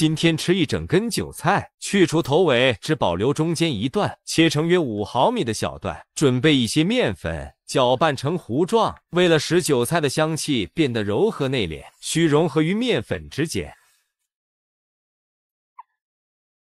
今天吃一整根韭菜，去除头尾，只保留中间一段，切成约五毫米的小段。准备一些面粉，搅拌成糊状。为了使韭菜的香气变得柔和内敛，需融合于面粉之间。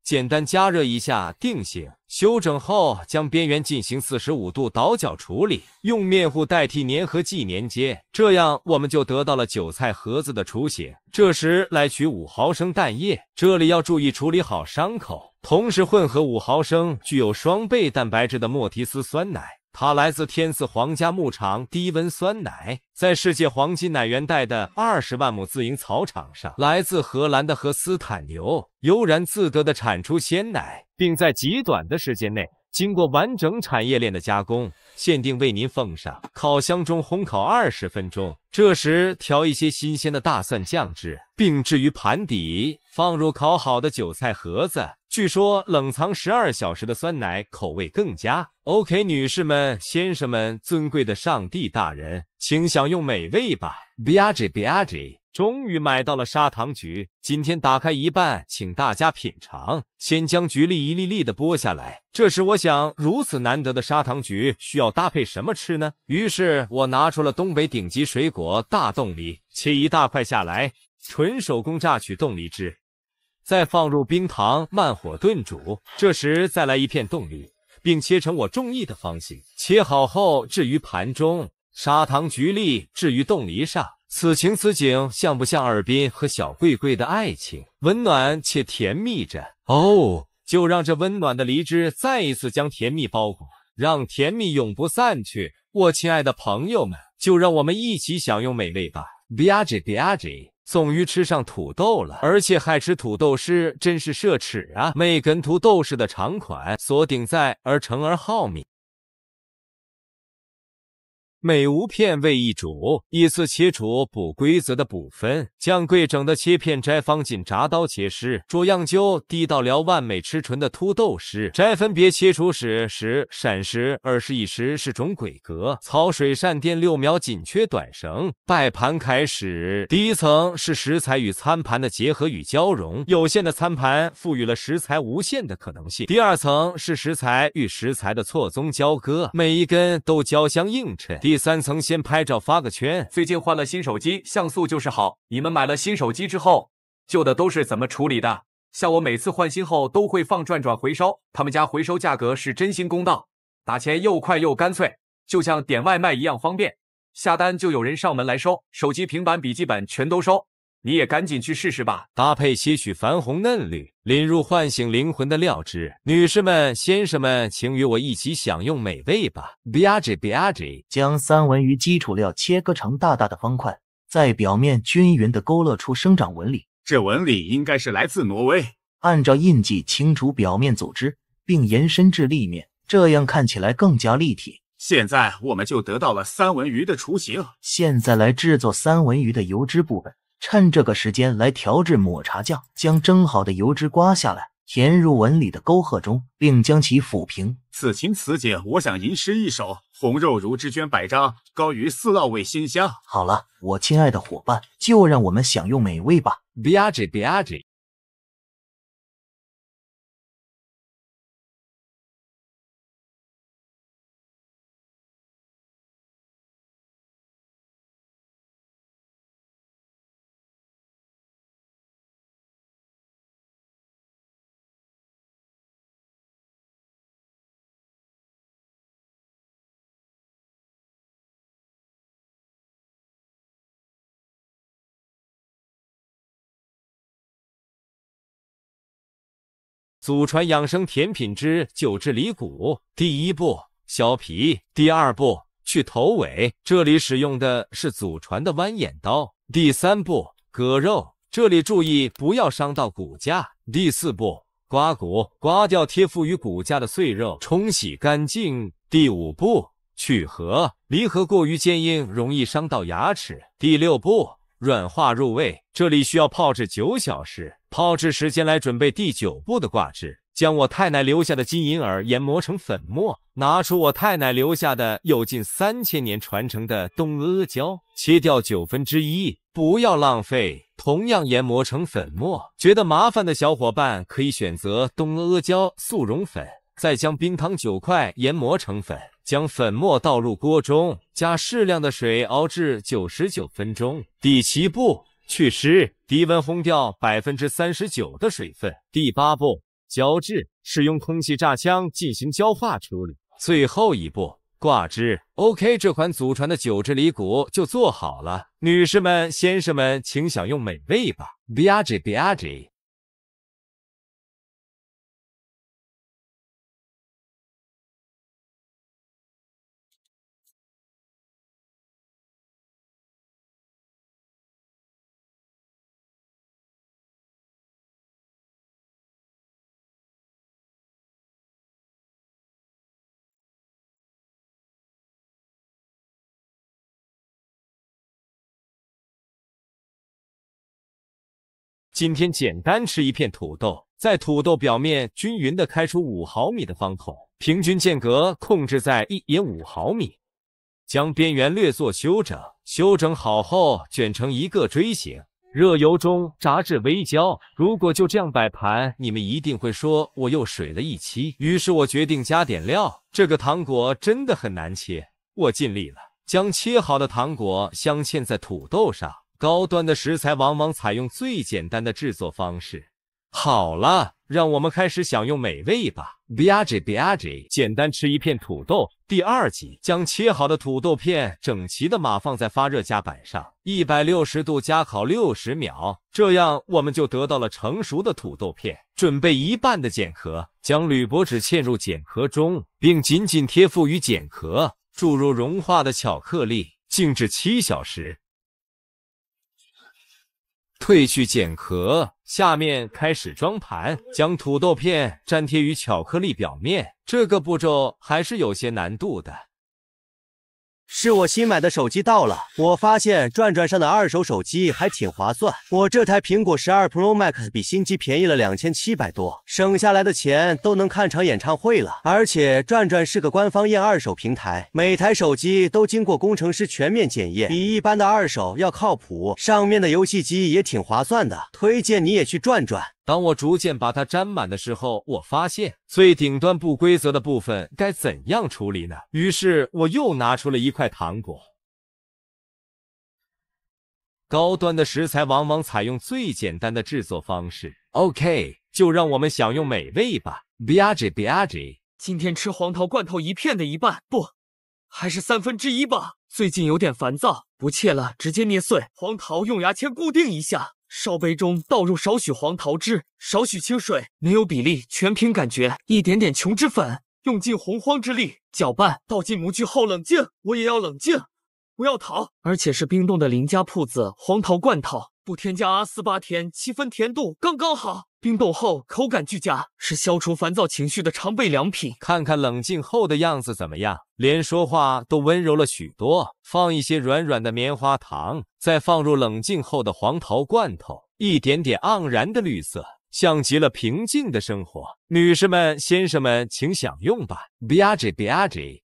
简单加热一下定型，修整后将边缘进行四十五度倒角处理，用面糊代替粘合剂粘接，这样我们就得到了韭菜盒子的雏形。这时来取五毫升蛋液，这里要注意处理好伤口，同时混合五毫升具有双倍蛋白质的莫提斯酸奶。它来自天赐皇家牧场低温酸奶，在世界黄金奶源带的二十万亩自营草场上，来自荷兰的荷斯坦牛悠然自得地产出鲜奶，并在极短的时间内。经过完整产业链的加工，限定为您奉上。烤箱中烘烤二十分钟，这时调一些新鲜的大蒜酱汁，并置于盘底，放入烤好的韭菜盒子。据说冷藏十二小时的酸奶口味更佳。OK，女士们、先生们、尊贵的上帝大人，请享用美味吧。b e i g b g 终于买到了砂糖橘，今天打开一半，请大家品尝。先将橘粒一粒粒的剥下来。这时我想，如此难得的砂糖橘需要搭配什么吃呢？于是，我拿出了东北顶级水果大冻梨，切一大块下来，纯手工榨取冻梨汁，再放入冰糖，慢火炖煮。这时再来一片冻梨，并切成我中意的方形。切好后置于盘中，砂糖橘粒置于冻梨上。此情此景像不像尔滨和小贵贵的爱情？温暖且甜蜜着哦，就让这温暖的梨汁再一次将甜蜜包裹，让甜蜜永不散去。我亲爱的朋友们，就让我们一起享用美味吧！Beige b i g e 终于吃上土豆了，而且还吃土豆丝，真是奢侈啊！每根土豆丝的长款锁顶在而成而毫米。每五片为一组，依次切除不规则的部分，将规整的切片摘放进铡刀切丝。煮样酒滴到了万美吃纯的土豆丝，摘分别切除时时闪时二十一十是种规格。草水善电六秒紧缺短绳摆盘开始。第一层是食材与餐盘的结合与交融，有限的餐盘赋予了食材无限的可能性。第二层是食材与食材的错综交割，每一根都交相映衬。第三层先拍照发个圈，最近换了新手机，像素就是好。你们买了新手机之后，旧的都是怎么处理的？像我每次换新后都会放转转回收，他们家回收价格是真心公道，打钱又快又干脆，就像点外卖一样方便，下单就有人上门来收，手机、平板、笔记本全都收。你也赶紧去试试吧，搭配些许矾红嫩绿，淋入唤醒灵魂的料汁。女士们、先生们，请与我一起享用美味吧。b i a g e b i a g e 将三文鱼基础料切割成大大的方块，在表面均匀的勾勒出生长纹理。这纹理应该是来自挪威。按照印记清除表面组织，并延伸至立面，这样看起来更加立体。现在我们就得到了三文鱼的雏形。现在来制作三文鱼的油脂部分。趁这个时间来调制抹茶酱，将蒸好的油脂刮下来，填入纹理的沟壑中，并将其抚平。此情此景，我想吟诗一首：红肉如织绢百张，高于四烙味鲜香。好了，我亲爱的伙伴，就让我们享用美味吧 b e i g b g 祖传养生甜品之九制梨骨。第一步，削皮；第二步，去头尾。这里使用的是祖传的弯眼刀。第三步，割肉，这里注意不要伤到骨架。第四步，刮骨，刮掉贴附于骨架的碎肉，冲洗干净。第五步，去核，梨核过于坚硬，容易伤到牙齿。第六步，软化入味，这里需要泡制九小时。泡制时间来准备第九步的挂制，将我太奶留下的金银耳研磨成粉末，拿出我太奶留下的有近三千年传承的东阿胶，切掉九分之一，不要浪费，同样研磨成粉末。觉得麻烦的小伙伴可以选择东阿胶速溶粉，再将冰糖九块研磨成粉，将粉末倒入锅中，加适量的水熬制九十九分钟。第七步。祛湿，低温烘掉百分之三十九的水分。第八步，胶质使用空气炸枪进行胶化处理。最后一步，挂汁。OK，这款祖传的九制里骨就做好了。女士们、先生们，请享用美味吧。Biagi。今天简单吃一片土豆，在土豆表面均匀的开出五毫米的方孔，平均间隔控制在一点五毫米，将边缘略做修整，修整好后卷成一个锥形，热油中炸至微焦。如果就这样摆盘，你们一定会说我又水了一期。于是我决定加点料。这个糖果真的很难切，我尽力了。将切好的糖果镶嵌在土豆上。高端的食材往往采用最简单的制作方式。好了，让我们开始享用美味吧。Beige, b i g e 简单吃一片土豆。第二集，将切好的土豆片整齐的码放在发热夹板上，一百六十度加烤六十秒，这样我们就得到了成熟的土豆片。准备一半的碱壳，将铝箔纸嵌入碱壳中，并紧紧贴附于碱壳。注入融化的巧克力，静置七小时。褪去茧壳，下面开始装盘，将土豆片粘贴于巧克力表面。这个步骤还是有些难度的。是我新买的手机到了，我发现转转上的二手手机还挺划算。我这台苹果十二 Pro Max 比新机便宜了两千七百多，省下来的钱都能看场演唱会了。而且转转是个官方验二手平台，每台手机都经过工程师全面检验，比一般的二手要靠谱。上面的游戏机也挺划算的，推荐你也去转转。当我逐渐把它粘满的时候，我发现最顶端不规则的部分该怎样处理呢？于是我又拿出了一块糖果。高端的食材往往采用最简单的制作方式。OK，就让我们享用美味吧。b e i g e b g 今天吃黄桃罐头一片的一半，不，还是三分之一吧。最近有点烦躁，不切了，直接捏碎。黄桃用牙签固定一下。烧杯中倒入少许黄桃汁，少许清水，没有比例，全凭感觉。一点点琼脂粉，用尽洪荒之力搅拌。倒进模具后冷静，我也要冷静，不要逃。而且是冰冻的林家铺子黄桃罐头，不添加阿斯巴甜，七分甜度刚刚好。冰冻后口感俱佳，是消除烦躁情绪的常备良品。看看冷静后的样子怎么样？连说话都温柔了许多。放一些软软的棉花糖，再放入冷静后的黄桃罐头，一点点盎然的绿色，像极了平静的生活。女士们、先生们，请享用吧。b e i g b g